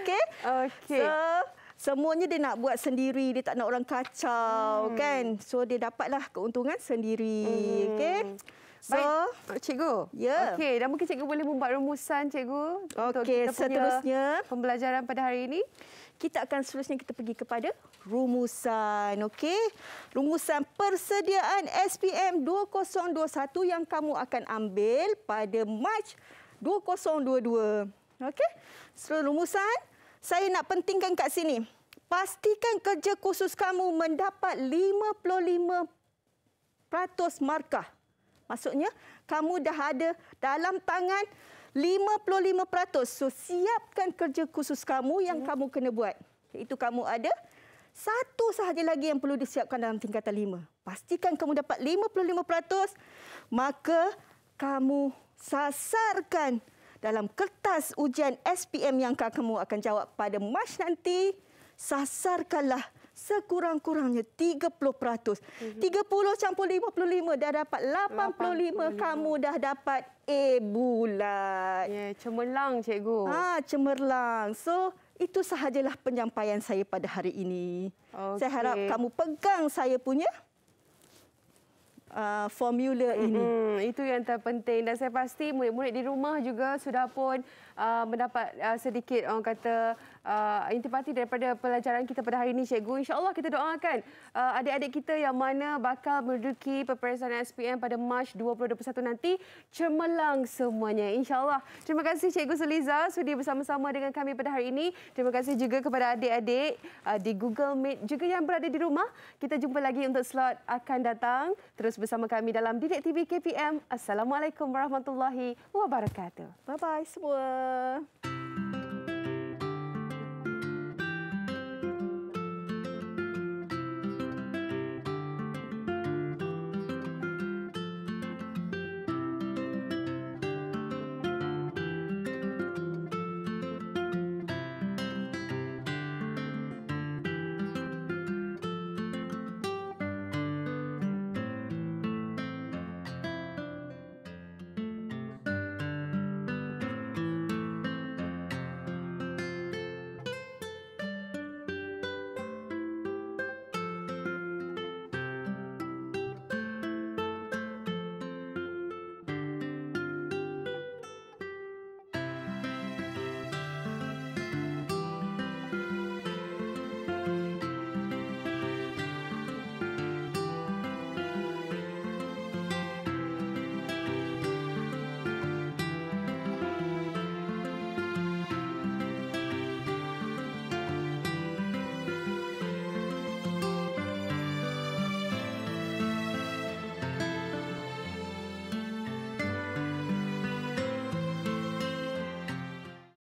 Speaker 2: Okey? Okey. So, semuanya dia nak buat sendiri. Dia tak nak orang kacau, hmm. kan? So, dia dapatlah keuntungan sendiri. Hmm. Okey? So, Baik, cikgu. Ya. Okey, dan mungkin cikgu boleh membuat rumusan, cikgu. Okey, seterusnya. Pembelajaran pada hari ini. Kita akan seterusnya kita pergi kepada rumusan, okey? Rumusan persediaan SPM 2021 yang kamu akan ambil pada March 2022. Okey. Seluruh rumusan saya nak pentingkan kat sini. Pastikan kerja khusus kamu mendapat 55% markah. Maksudnya kamu dah ada dalam tangan 55%. So siapkan kerja khusus kamu yang hmm. kamu kena buat. Itu kamu ada satu sahaja lagi yang perlu disiapkan dalam tingkatan lima. Pastikan kamu dapat 55% maka kamu sasarkan dalam kertas ujian SPM yang kamu akan jawab pada Mac nanti, sasarkanlah sekurang-kurangnya 30%. 30 mhm. campur 55 dah dapat 85, 85. kamu dah dapat A bulat. Ya, cemerlang cikgu. Ha, cemerlang. So, itu sahajalah penyampaian saya pada hari ini.
Speaker 3: Okay. Saya harap kamu
Speaker 2: pegang saya punya Uh,
Speaker 1: formula mm -hmm. ini. Itu yang terpenting dan saya pasti murid-murid di rumah juga sudah pun Uh, mendapat uh, sedikit orang kata uh, intipati daripada pelajaran kita pada hari ini cikgu. Insya-Allah kita doakan uh, adik-adik kita yang mana bakal menduduki peperiksaan SPM pada Mac 2021 nanti cemerlang semuanya. Insya-Allah. Terima kasih cikgu Seliza sudi bersama-sama dengan kami pada hari ini. Terima kasih juga kepada adik-adik uh, di Google Meet juga yang berada di rumah. Kita jumpa lagi untuk slot akan datang terus bersama kami dalam Didik TV KPM. Assalamualaikum warahmatullahi wabarakatuh.
Speaker 2: Bye bye semua.
Speaker 1: 呃。